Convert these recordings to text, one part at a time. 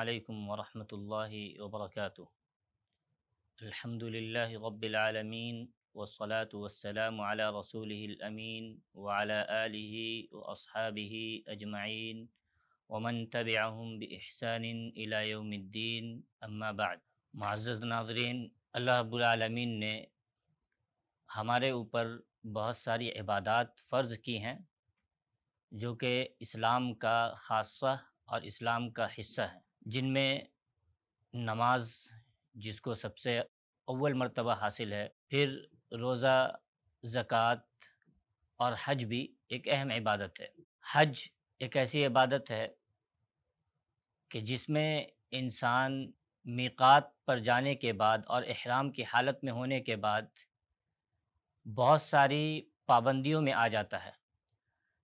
عليكم ورحمة الله وبركاته الحمد لله رب العالمين والصلاة والسلام على رسوله الأمين وعلى آله وأصحابه أجمعين ومن تبعهم بإحسان إلى يوم الدين أما بعد معزز ناظرين الله رب العالمين نے ہمارے اوپر بہت ساری عبادات فرض کی ہیں جو کہ اسلام کا خاصہ اور اسلام کا حصہ है जिनमें नमाज जिसको सबसे अव्वल मर्तबा हासिल है फिर रोज़ा ज़क़़त और हज भी एक अहम इबादत है हज एक ऐसी इबादत है कि जिसमें इंसान मीकात पर जाने के बाद और अहराम की हालत में होने के बाद बहुत सारी पाबंदियों में आ जाता है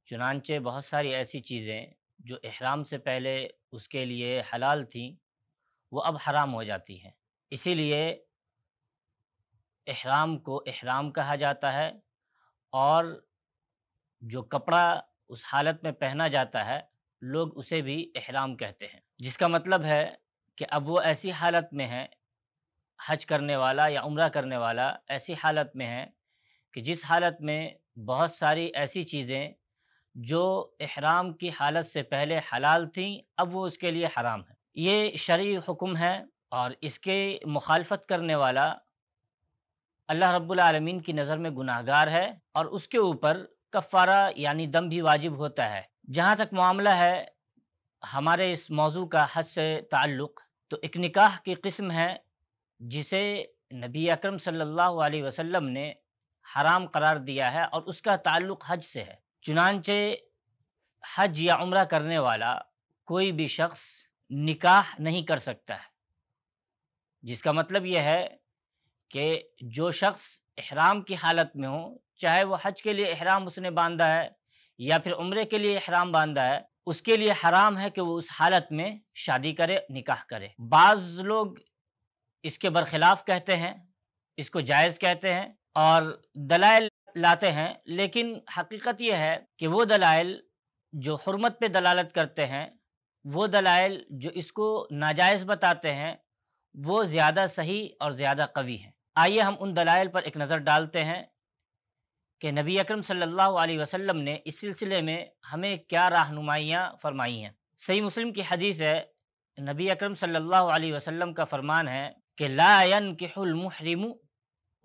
चुनानचे बहुत सारी ऐसी चीज़ें जो एहराम से पहले उसके लिए हलाल थी वो अब हराम हो जाती है इसीलिए अहराम को ihram कहा जाता है और जो कपड़ा उस हालत में पहना जाता है लोग उसे भी एहराम कहते हैं जिसका मतलब है कि अब वो ऐसी हालत में है हज करने वाला या उम्र करने वाला ऐसी हालत में है कि जिस हालत में बहुत सारी ऐसी चीज़ें जो अहराम की हालत से पहले हलाल थी अब वो उसके लिए हराम है ये शरी हुक्म है और इसके मुखालफत करने वाला अल्लाह रब्बुल की नज़र में गुनाहगार है और उसके ऊपर कफ़ारा यानी दम भी वाजिब होता है जहाँ तक मामला है हमारे इस मौजू का हद से ताल्लुक़ तो एक निकाह की कस्म है जिसे नबी अकरम सल्लल्लाहु अलैहि वसल्लम ने हराम करार दिया है और उसका ताल्लुक़ हज से है चुनानचे हज या उम्र करने वाला कोई भी शख्स निकाह नहीं कर सकता है जिसका मतलब यह है कि जो शख्स अहराम की हालत में हो चाहे वो हज के लिए अहराम उसने बांधा है या फिर उम्र के लिए अहराम बांधा है उसके लिए हराम है कि वो उस हालत में शादी करे निकाह करे बाज़ लोग इसके बरखिलाफ़ कहते हैं इसको जायज़ कहते हैं और दलाइल लाते हैं लेकिन हकीकत यह है कि वो दलाइल जो हरमत पे दलालत करते हैं वो दलाइल जो इसको नाजायज़ बताते हैं वो ज़्यादा सही और ज़्यादा कवी हैं आइए हम उन दलाइल पर एक नज़र डालते हैं कि नबी अकरम सल्लल्लाहु अलैहि वसल्लम ने इस सिलसिले में हमें क्या रहनुमाइयाँ फरमाई हैं सही मुस्लिम की हदीस है नबी अकरम सल्लल्लाहु अलैहि वसल्लम का फरमान है कि लायन के हलमहरम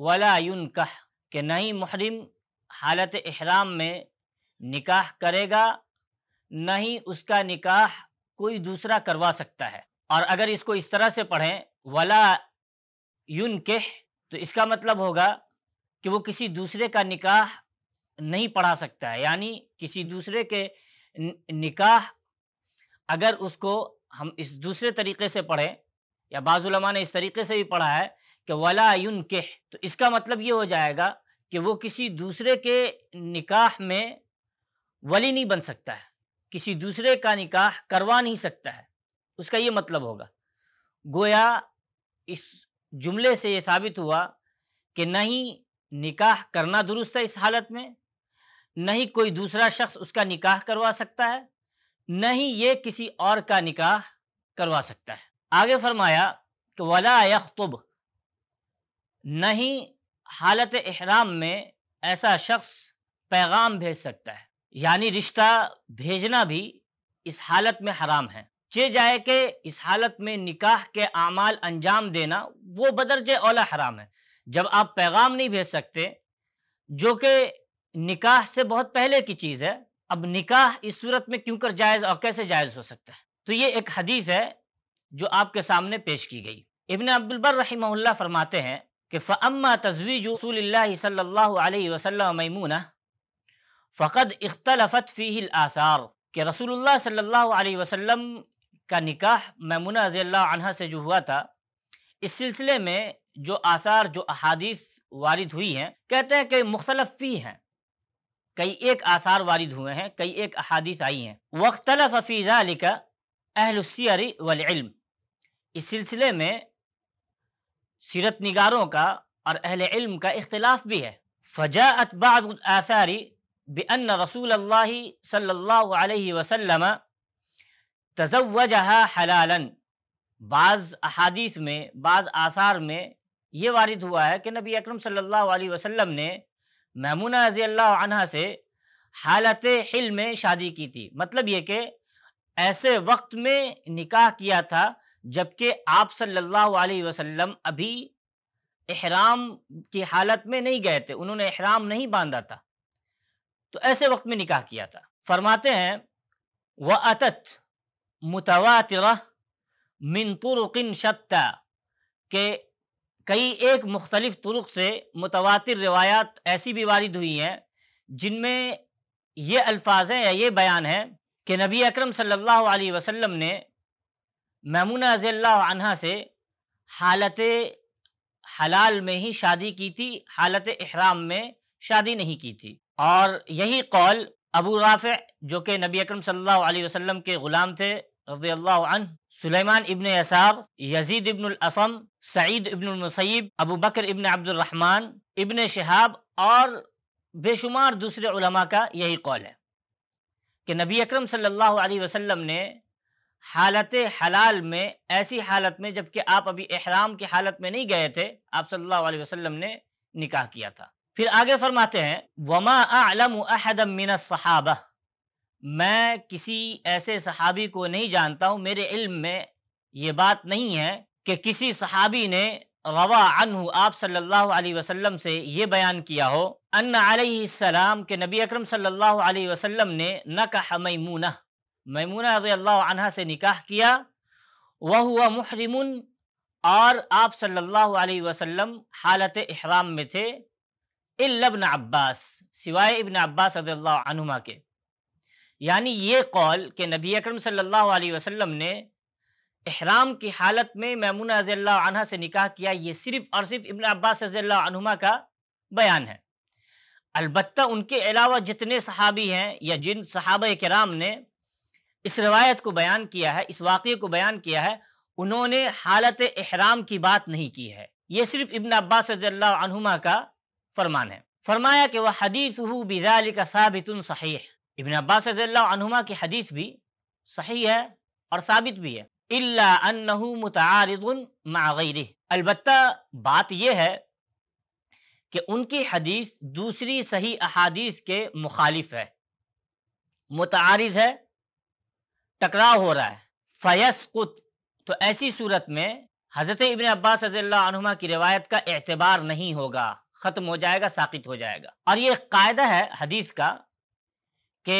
वला युन कह कि नहीं महरम हालत अहराम में निकाह करेगा नहीं उसका निकाह कोई दूसरा करवा सकता है और अगर इसको इस तरह से पढ़ें वला यून केह तो इसका मतलब होगा कि वो किसी दूसरे का निकाह नहीं पढ़ा सकता है यानी किसी दूसरे के निकाह अगर उसको हम इस दूसरे तरीके से पढ़ें या बाज़ुलमा ने इस तरीके से भी पढ़ा है कि वला यून केह तो इसका मतलब ये हो जाएगा कि वो किसी दूसरे के निकाह में वली नहीं बन सकता है किसी दूसरे का निकाह करवा नहीं सकता है उसका ये मतलब होगा गोया इस जुमले से ये साबित हुआ कि नहीं निकाह करना दुरुस्त है इस हालत में न ही कोई दूसरा शख्स उसका निकाह करवा सकता है न ही ये किसी और का निकाह करवा सकता है आगे फरमाया कि वला यखतुब न हालत अहराम में ऐसा शख्स पैगाम भेज सकता है यानी रिश्ता भेजना भी इस हालत में हराम है चे जाए कि इस हालत में निकाह के अमाल अंजाम देना वो बदरज ओला हराम है जब आप पैगाम नहीं भेज सकते जो कि निकाह से बहुत पहले की चीज़ है अब निकाह इस सूरत में क्यों कर जायज़ और कैसे जायज़ हो सकता है तो ये एक हदीस है जो आपके सामने पेश की गई इबन अब्दुलबर रही फरमाते हैं कि फ़म्मा तजवीज रसूल सल्ला फ़क़द इख्तलफत फ़ी आसार कि रसूल सल्ला वसम का निकाह ममूना रज़ी से जो हुआ था इस सिलसिले में जो आसार जो अहादीस वारद हुई हैं कहते हैं कई मुख्तलफ फ़ी हैं कई एक आसार वारद हुए हैं कई एक अहादीस आई हैं वख्तलफ फ़ी अहलसियर वलम इस सिलसिले में सीरत निगारों का और अहल इल्म का इख्तलाफ भी है फ़जा अतबादारी बन रसूल सल्ला वसम तजवजहा हलालन बाज़ अहादीस में बाज़ आसार में ये वारिद हुआ है कि नबी अकरम सल्लल्लाहु अलैहि वसल्लम ने मैमूना रजी अल्लाह अनहा से हालत हिल में शादी की थी मतलब ये कि ऐसे वक्त में निकाह किया था जबकि आप सल्लल्लाहु अलैहि वसल्लम अभी अहराम की हालत में नहीं गए थे उन्होंने अहराम नहीं बांधा था तो ऐसे वक्त में निकाह किया था फरमाते हैं व अतत मुतवातिर मिन तुरुकिन शत्ता के कई एक मुख्तलिफ तुरुक से मुतवातिर रिवायात ऐसी भी वारिद हुई हैं जिनमें ये अल्फाज हैं या ये बयान है कि नबी अकरम सल्लल्लाहु अलैहि वसल्लम ने ममूना अज़ल्ला से हालत हलाल में ही शादी की थी हालत अहराम में शादी नहीं की थी और यही कौल अबू राफ़ जो कि नबी अकरम सल्लल्लाहु अलैहि वसल्लम के ग़ुलाम थे सुलेमान इबन असाब यजीद इबन असम Saeed ibn Musayyib Abu Bakr ibn Abdulrahman ibn Shahab और बेशुमार दूसरे उलमा का यही कौल है कि नबी अकरम सल्लल्लाहु अलैहि वसल्लम ने हालत हलाल में ऐसी हालत में जबकि आप अभी अहराम की हालत में नहीं गए थे आप सल्लल्लाहु अलैहि वसल्लम ने निकाह किया था फिर आगे फरमाते हैं वमा आलम सहाबा मैं किसी ऐसे सहाबी को नहीं जानता हूँ मेरे इल्म में ये बात नहीं है कि किसी सहाबी ने रवा अनहु आप सल्लल्लाहु अलैहि वसल्लम से ये बयान किया हो अन्न सलाम के नबी अकरम सल्लल्लाहु अलैहि वसल्लम ने न कहा मैमूना मैमूना रज़ी से निकाह किया वह हुआ महरम और आप सल्लल्लाहु अलैहि वसल्लम हालत अहराम में थे इब्न अब्बास सिवाय इब्न अब्बास रदील्ला के यानी ये कौल के नबी अकरम सल्लल्लाहु अलैहि वसल्लम ने अहराम की हालत में मैमूना रज़ी से निकाह किया ये सिर्फ़ और सिर्फ इब्न अब्बास रज़ी का बयान है अलबत् उनके अलावा जितने सहाबी हैं या जिन सहाब कराम ने इस रवायत को बयान किया है इस वाक़े को बयान किया है उन्होंने हालत अहराम की बात नहीं की है ये सिर्फ इबन अब्बास रजुमा का फरमान है फरमाया कि वह हदीस बिजाल का साबित सही इबन अब्बास रजुमा की हदीस भी सही है और साबित भी है मुतारदन अलबत् बात यह है कि उनकी हदीस दूसरी सही अहादीस के मुखालिफ है मुतारज़ है टकराव हो रहा है फैस कुत तो ऐसी सूरत में हज़रत इबन अब्बास रजील्लामा की रिवायत का एतबार नहीं होगा ख़त्म हो जाएगा साकित हो जाएगा और ये कायदा है हदीस का कि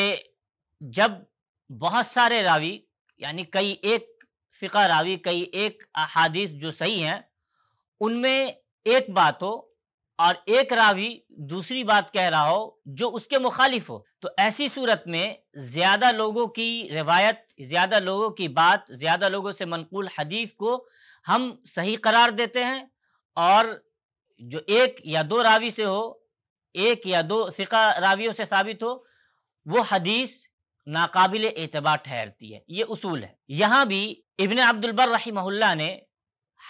जब बहुत सारे रावी यानी कई एक फ़िका रावी कई एक अदीस जो सही हैं उनमें एक बात हो और एक रावी दूसरी बात कह रहा हो जो उसके मुखालिफ हो तो ऐसी सूरत में ज़्यादा लोगों की रिवायत ज़्यादा लोगों की बात ज़्यादा लोगों से मनकूल हदीस को हम सही करार देते हैं और जो एक या दो रावी से हो एक या दो सिका रावियों से साबित हो वो हदीस नाकाबिल एतबार ठहरती है ये उसूल है यहाँ भी इबन अब्दुलबर रही ने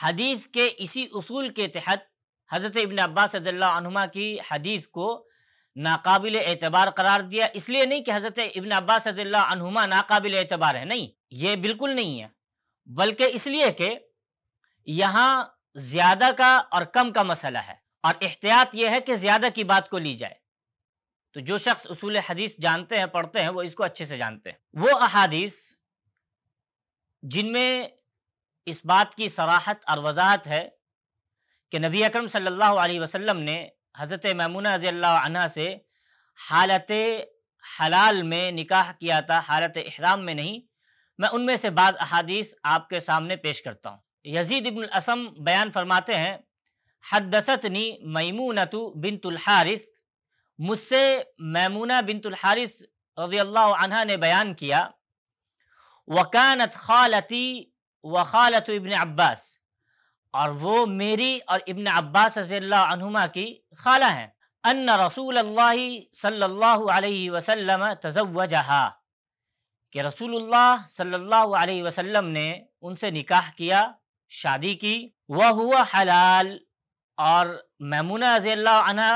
हदीस के इसी उसूल के तहत हज़रत इबन अब्बास रज़ल्ला की हदीस को नाकबिल एतबार करार दिया इसलिए नहीं कि हज़रत इबन अब्बास रज़ल्ला नाकबिल एतबार है नहीं ये बिल्कुल नहीं है बल्कि इसलिए कि यहाँ ज़्यादा का और कम का मसला है और एहतियात यह है कि ज़्यादा की बात को ली जाए तो जो शख्स उसूल हदीस जानते हैं पढ़ते हैं वो इसको अच्छे से जानते हैं वो अहादीस जिनमें इस बात की सराहत और वजाहत है कि नबी अकरम सल्लल्लाहु अलैहि वसल्लम ने हज़रत ममूना रज़ी अल्लाह से हालत हलाल में निकाह किया था हालत अहराम में नहीं मैं उनमें से बाद अहादीस आपके सामने पेश करता हूँ यजीद इब्न असम बयान फरमाते हैं हदसतनी मईमूनतु बिनतुलहारिस मुझसे मैमूना बिनतुलहारिस रजी अल्लाह ने बयान किया वकानत खालती व इबन अब्बास और वो मेरी और इबन अब्बास रजील्लामा की खाला हैं अन रसूल अल्लाह सल्लल्लाहु अलैहि वसल्लम तजवजहा कि रसूलुल्लाह सल्लल्लाहु अलैहि वसल्लम ने उनसे निकाह किया शादी की वह हुआ हलाल और मैमूना रजील्ला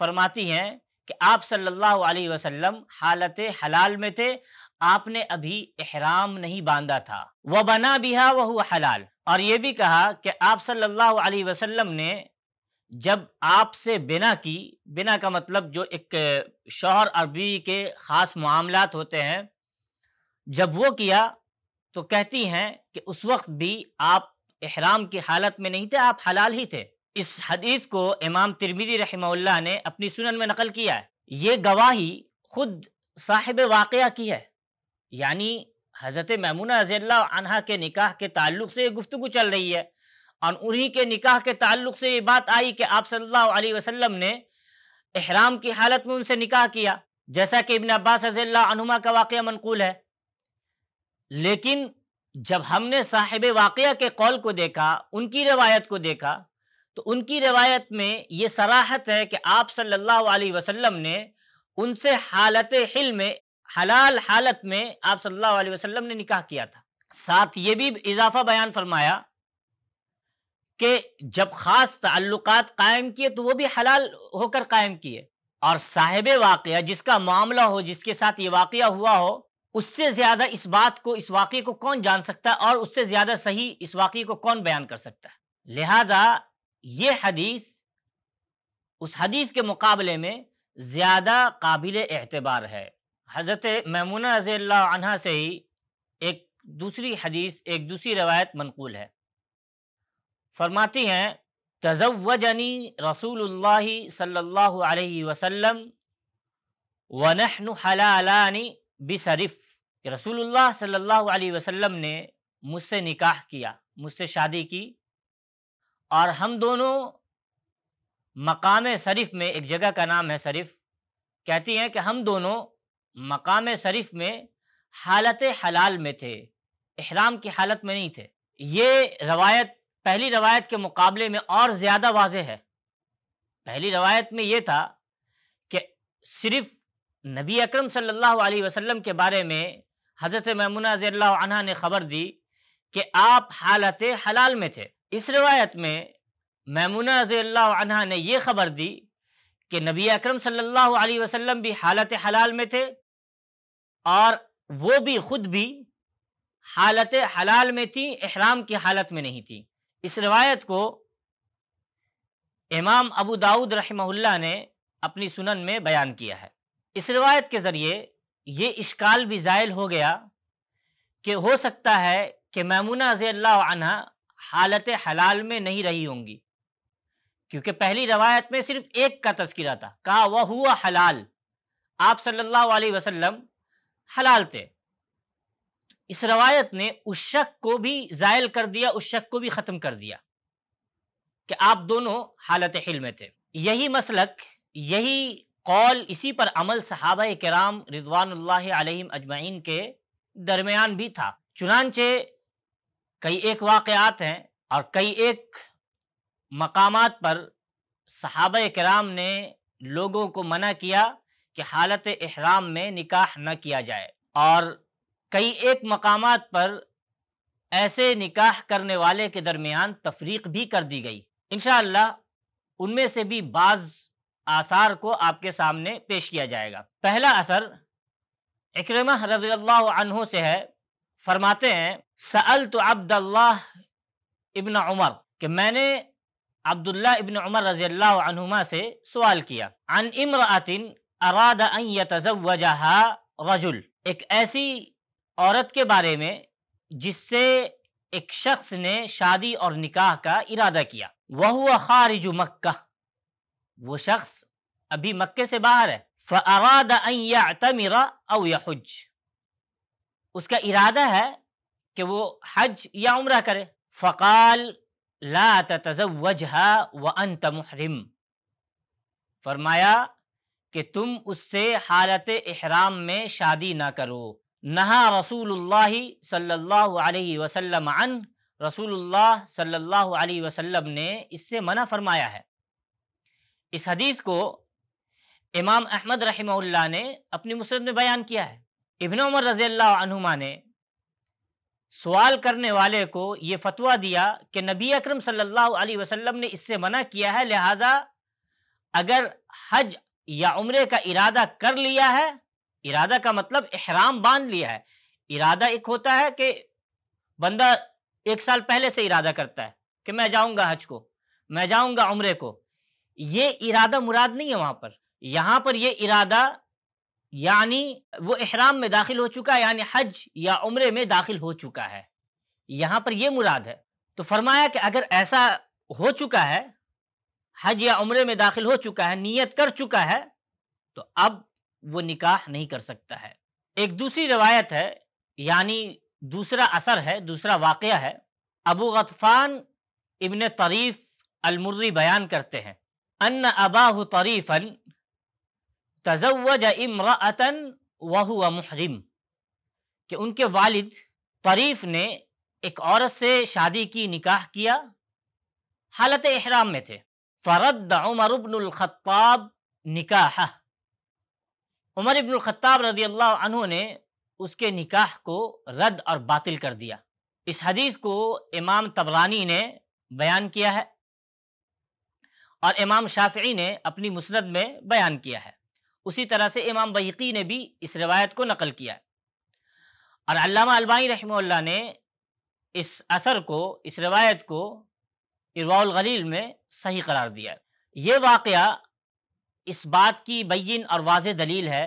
फरमाती हैं कि आप सल्लल्लाहु अलैहि वसल्लम हालत हलाल में थे आपने अभी एहराम नहीं बांधा था वह बना बिहा वह हुआ हलाल और ये भी कहा कि आप सल्लल्लाहु अलैहि वसल्लम ने जब आपसे बिना की बिना का मतलब जो एक शोहर और बीवी के ख़ास मामलात होते हैं जब वो किया तो कहती हैं कि उस वक्त भी आप ihram की हालत में नहीं थे आप हलाल ही थे इस हदीस को इमाम तिरमिदी रहमल्ला ने अपनी सुनन में नकल किया है ये गवाही खुद साहिब वाक़ की है यानी हज़रत ममूना रजील्ला अनहा के निकाह के ताल्लुक से ये गुफ्तु चल रही है और उन्हीं के निकाह के ताल्लुक से ये बात आई कि आप सल्लल्लाहु अलैहि वसल्लम ने अहराम की हालत में उनसे निकाह किया जैसा कि इबन अब्बास रजील्ला का वाक़ मनकूल है लेकिन जब हमने साहिब वाक़ के कौल को देखा उनकी रवायत को देखा तो उनकी रवायत में ये सराहत है कि आप सल्ला अलैहि ने उनसे हालत हिल में हलाल हालत में आप सल्लल्लाहु अलैहि वसल्लम ने निकाह किया था साथ ये भी इजाफा बयान फरमाया कि जब ख़ास ताल्लुकात कायम किए तो वो भी हलाल होकर कायम किए और साहिब वाक़ जिसका मामला हो जिसके साथ ये वाक़ हुआ हो उससे ज़्यादा इस बात को इस वाक़े को कौन जान सकता है और उससे ज़्यादा सही इस वाक़े को कौन बयान कर सकता है लिहाजा ये हदीस उस हदीस के मुकाबले में ज़्यादा काबिल एतबार है हज़रत ममून रज़ी से ही एक दूसरी हदीस एक दूसरी रवायत मनकूल है फरमाती हैं तजवजनी रसूल सल्ला वसम वनहन हलानी रसूल कि वसम ने मुझसे निकाह किया मुझसे शादी की और हम दोनों मकाम शरीफ में एक जगह का नाम है शरीफ कहती हैं कि हम दोनों मकाम शरीफ में हालत हलाल में थे अहराम की हालत में नहीं थे ये रवायत पहली रवायत के मुकाबले में और ज़्यादा वाज है पहली रवायत में ये था कि सिर्फ नबी अकरम सल्लल्लाहु अलैहि वसल्लम के बारे में हज़रत ममुना अन्हा ने ख़बर दी कि आप हालत हलाल में थे इस रवायत में ममुना अन्हा ने यह ख़बर दी कि नबी अकरम सल्लल्लाहु अलैहि वसल्लम भी हालत हलाल में थे और वो भी खुद भी हालत हलाल में थी अहराम की हालत में नहीं थी इस रिवायत को इमाम अबू दाऊद रहमहुल्ला ने अपनी सुनन में बयान किया है इस रिवायत के ज़रिए ये इश्काल भी जायल हो गया कि हो सकता है कि मैमुना रज़ी हालत हलाल में नहीं रही होंगी क्योंकि पहली रवायत में सिर्फ एक का तस्करा था कहा वह हुआ हलाल आप सल्लल्लाहु अलैहि वसल्लम हलाल थे इस रवायत ने उस शक को भी जायल कर दिया उस शक को भी ख़त्म कर दिया कि आप दोनों हालत हिल में थे यही मसलक यही कौल इसी पर अमल सहाबा कराम रिजवान अजमैन के दरमियान भी था चुनानचे कई एक वाक़ात हैं और कई एक मकाम पर सहाबा कराम ने लोगों को मना किया कि हालत अहराम में निकाह न किया जाए और कई एक मकाम पर ऐसे निकाह करने वाले के दरमियान तफरीक भी कर दी गई इन उनमें से भी बाज़ आसार को आपके सामने पेश किया जाएगा पहला असर इक्रमा से है फरमाते हैं सअल तो अब्दुल्ला इबन उमर कि मैंने अब्दुल्ला इबन उमर रजी से सवाल किया अन इम्र अराद यतजवजहा रजुल एक ऐसी औरत के बारे में जिससे एक शख्स ने शादी और निकाह का इरादा किया वह हुआ खारिज मक्का वो शख्स अभी मक्के से बाहर है फ़राद तमीरा उसका इरादा है कि वो हज या उम्र करे फ़काल ला तजवजहा व अंत मुहरिम फरमाया कि तुम उससे हालत अहराम में शादी ना करो नहा रसूलुल्लाह सल्लल्लाहु अलैहि वसल्लम अन रसूलुल्लाह सल्लल्लाहु अलैहि वसल्लम ने इससे मना फरमाया है इस हदीस को इमाम अहमद रहमल्ला ने अपनी मुसरत में बयान किया है इबन उमर रज़ी अल्लाहुमा ने सवाल करने वाले को ये फतवा दिया कि नबी अकरम सल्लल्लाहु अलैहि वसल्लम ने इससे मना किया है लिहाजा अगर हज या उम्र का इरादा कर लिया है इरादा का मतलब एहराम बांध लिया है इरादा एक होता है कि बंदा एक साल पहले से इरादा करता है कि मैं जाऊंगा हज को मैं जाऊंगा उम्र को ये इरादा मुराद नहीं है वहां पर यहां पर ये इरादा यानी वो एहराम में दाखिल हो चुका है यानी हज या उम्र में दाखिल हो चुका है यहां पर यह मुराद है तो फरमाया कि अगर ऐसा हो चुका है हज या उम्र में दाखिल हो चुका है नियत कर चुका है तो अब वो निकाह नहीं कर सकता है एक दूसरी रवायत है यानी दूसरा असर है दूसरा वाक़ है अबू गतफान इबन तरीफ अलमुर्री बयान करते हैं अन्न अबाह तरीफन तजवज इमरातन वह मुहरिम कि उनके वालिद तरीफ ने एक औरत से शादी की निकाह किया हालत एहराम में थे फ़रद उमर इब्नख़ाब निकाह उमर इब्नख़ाब रदी अल्लाह ने उसके निकाह को रद्द और बातिल कर दिया इस हदीस को इमाम तबरानी ने बयान किया है और इमाम शाफी ने अपनी मुस्ंद में बयान किया है उसी तरह से इमाम बहीकी ने भी इस रिवायत को नकल किया है और अल्लामा अलबानी रहमल्ला ने इस असर को इस रिवायत को इरवाउल गलील में सही करार दिया है ये वाक़ इस बात की बीन और वाज दलील है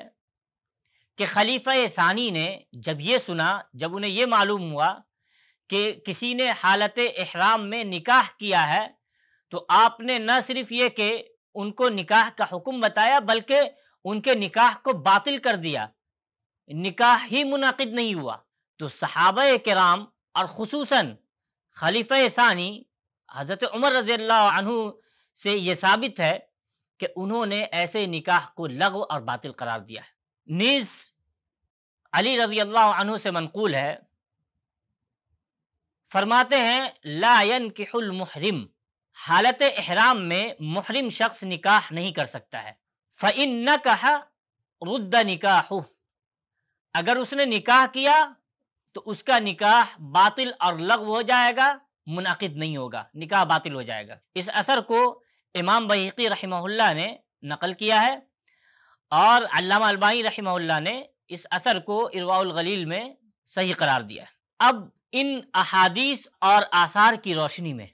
कि खलीफा सानी ने जब ये सुना जब उन्हें यह मालूम हुआ कि किसी ने हालत अहराम में निकाह किया है तो आपने न सिर्फ ये कि उनको निकाह का हुक्म बताया बल्कि उनके निकाह को बातिल कर दिया निकाह ही मुनद नहीं हुआ तो सहाब कराम और खसूस खलीफ सानी हज़रत उमर रज़ी अनहु से ये साबित है कि उन्होंने ऐसे निकाह को लगव और बातिल करार दिया है नीज अली रजी अल्लाह से मनकूल है फरमाते हैं लायन किहुल मुहरिम हालत एहराम में मुहरिम शख्स निकाह नहीं कर सकता है फ़िन न कहा रुद्द निकाह अगर उसने निकाह किया तो उसका निकाह बातिल और लग हो जाएगा मुनद नहीं होगा निकाह बातिल हो जाएगा इस असर को इमाम बहीकी रहमल्ला ने नकल किया है और अल्लामा अलबानी रहमल्ला ने इस असर को इरवाउल गलील में सही करार दिया अब इन अहादीस और आसार की रोशनी में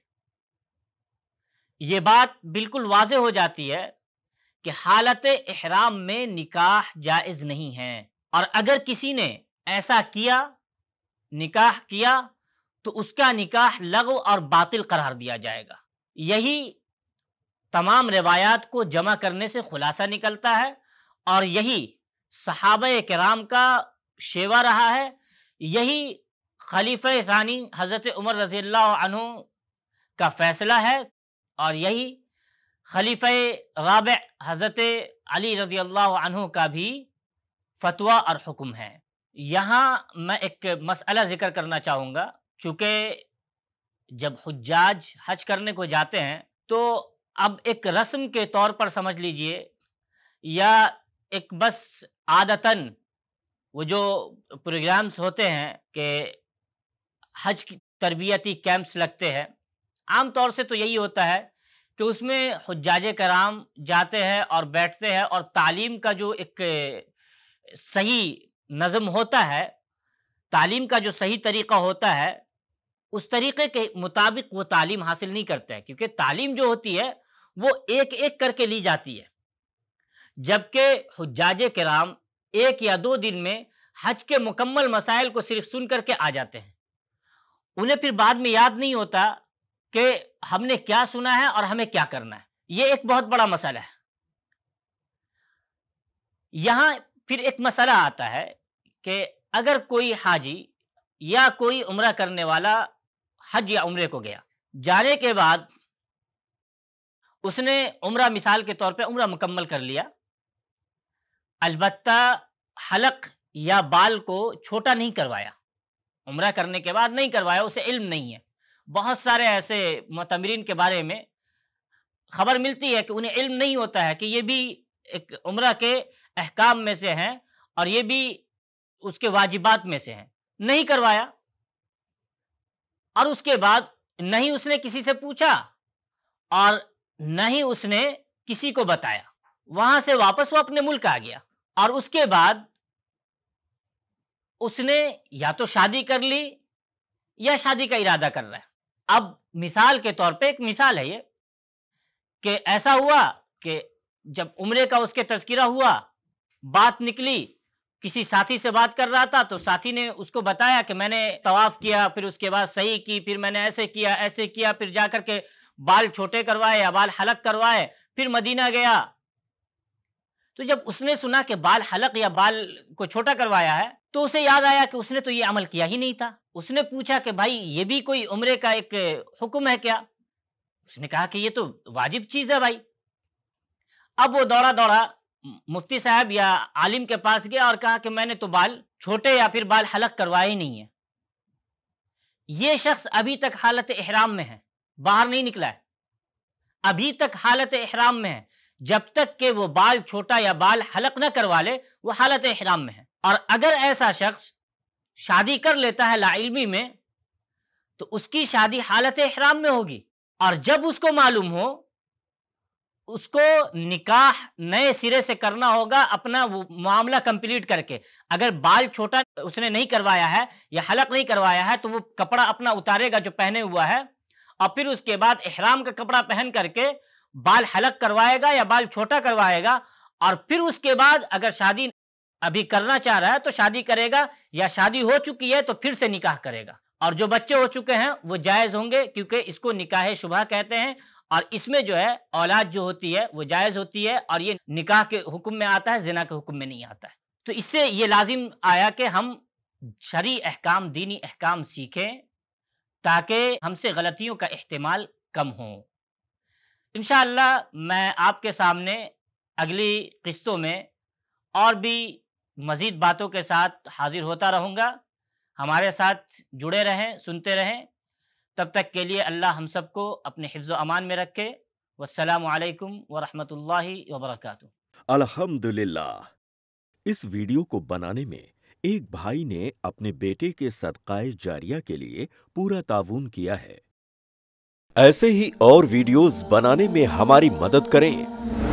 ये बात बिल्कुल वाज हो जाती है कि हालत एहराम में निकाह जायज़ नहीं है और अगर किसी ने ऐसा किया निकाह किया तो उसका निकाह लगव और बातिल करार दिया जाएगा यही तमाम रिवायात को जमा करने से खुलासा निकलता है और यही सहाब कराम का शेवा रहा है यही खलीफ सानी हज़रत उमर रज़ी का फ़ैसला है और यही खलीफ राब हज़रत अली रज़ी का भी फतवा और हुक्म है यहाँ मैं एक मसला ज़िक्र करना चाहूँगा चूँकि जब हजाज हज करने को जाते हैं तो अब एक रस्म के तौर पर समझ लीजिए या एक बस आदतन वो जो प्रोग्राम्स होते हैं कि हज की तरबियती कैंप्स लगते हैं आम तौर से तो यही होता है कि उसमें हजाज कराम जाते हैं और बैठते हैं और तालीम का जो एक सही नज़म होता है तालीम का जो सही तरीक़ा होता है उस तरीके के मुताबिक वो तालीम हासिल नहीं करते हैं क्योंकि तालीम जो होती है वो एक एक करके ली जाती है जबकि हजाज कराम एक या दो दिन में हज के मुकम्मल मसाइल को सिर्फ सुन करके आ जाते हैं उन्हें फिर बाद में याद नहीं होता कि हमने क्या सुना है और हमें क्या करना है ये एक बहुत बड़ा मसला है यहाँ फिर एक मसला आता है कि अगर कोई हाजी या कोई उम्र करने वाला हज या उम्र को गया जाने के बाद उसने उम्र मिसाल के तौर पे उम्र मुकम्मल कर लिया अलबत् हलक या बाल को छोटा नहीं करवाया उम्र करने के बाद नहीं करवाया उसे इल्म नहीं है बहुत सारे ऐसे मतमरीन के बारे में खबर मिलती है कि उन्हें इल्म नहीं होता है कि ये भी एक उम्र के अहकाम में से हैं और ये भी उसके वाजिबात में से हैं नहीं करवाया और उसके बाद नहीं उसने किसी से पूछा और नहीं उसने किसी को बताया वहां से वापस वो अपने मुल्क आ गया और उसके बाद उसने या तो शादी कर ली या शादी का इरादा कर रहा है अब मिसाल के तौर पे एक मिसाल है ये कि ऐसा हुआ कि जब उम्र का उसके तस्करा हुआ बात निकली किसी साथी से बात कर रहा था तो साथी ने उसको बताया कि मैंने तवाफ किया फिर उसके बाद सही की फिर मैंने ऐसे किया ऐसे किया फिर जा करके के बाल छोटे करवाए या बाल हलक करवाए फिर मदीना गया तो जब उसने सुना कि बाल हलक या बाल को छोटा करवाया है तो उसे याद आया कि उसने तो ये अमल किया ही नहीं था उसने पूछा कि भाई ये भी कोई उम्र का एक हुक्म है क्या उसने कहा कि ये तो वाजिब चीज़ है भाई अब वो दौड़ा दौड़ा मुफ्ती साहब या आलिम के पास गया और कहा कि मैंने तो बाल छोटे या फिर बाल हलक करवाए ही नहीं है ये शख्स अभी तक हालत एहराम में है बाहर नहीं निकला है अभी तक हालत एहराम में है जब तक के वो बाल छोटा या बाल हलक न करवा ले वो हालत एहराम में है और अगर ऐसा शख्स शादी कर लेता है लाइलमी में तो उसकी शादी हालत एहराम में होगी और जब उसको मालूम हो उसको निकाह नए सिरे से करना होगा अपना मामला कंप्लीट करके अगर बाल छोटा उसने नहीं करवाया है या हलक नहीं करवाया है तो वो कपड़ा अपना उतारेगा जो पहने हुआ है और फिर उसके बाद एहराम का कपड़ा पहन करके बाल हलक करवाएगा या बाल छोटा करवाएगा और फिर उसके बाद अगर शादी अभी करना चाह रहा है तो शादी करेगा या शादी हो चुकी है तो फिर से निकाह करेगा और जो बच्चे हो चुके हैं वो जायज़ होंगे क्योंकि इसको निकाह शुभा कहते हैं और इसमें जो है औलाद जो होती है वो जायज़ होती है और ये निकाह के हुक्म में आता है जिना के हुक्म में नहीं आता है तो इससे ये लाजिम आया कि हम शरी अहकाम दीनी अहकाम सीखें ताकि हमसे गलतियों का अहतमाल कम हो इन मैं आपके सामने अगली किस्तों में और भी मज़ीद बातों के साथ हाजिर होता रहूँगा हमारे साथ जुड़े रहें सुनते रहें तब तक के लिए अल्लाह हम सबको अपने हिफ्ज़ अमान में रखे वालेकुम वरहमत वरक अलहमदुल्ला इस वीडियो को बनाने में एक भाई ने अपने बेटे के सदकाए जारिया के लिए पूरा ताउन किया है ऐसे ही और वीडियोस बनाने में हमारी मदद करें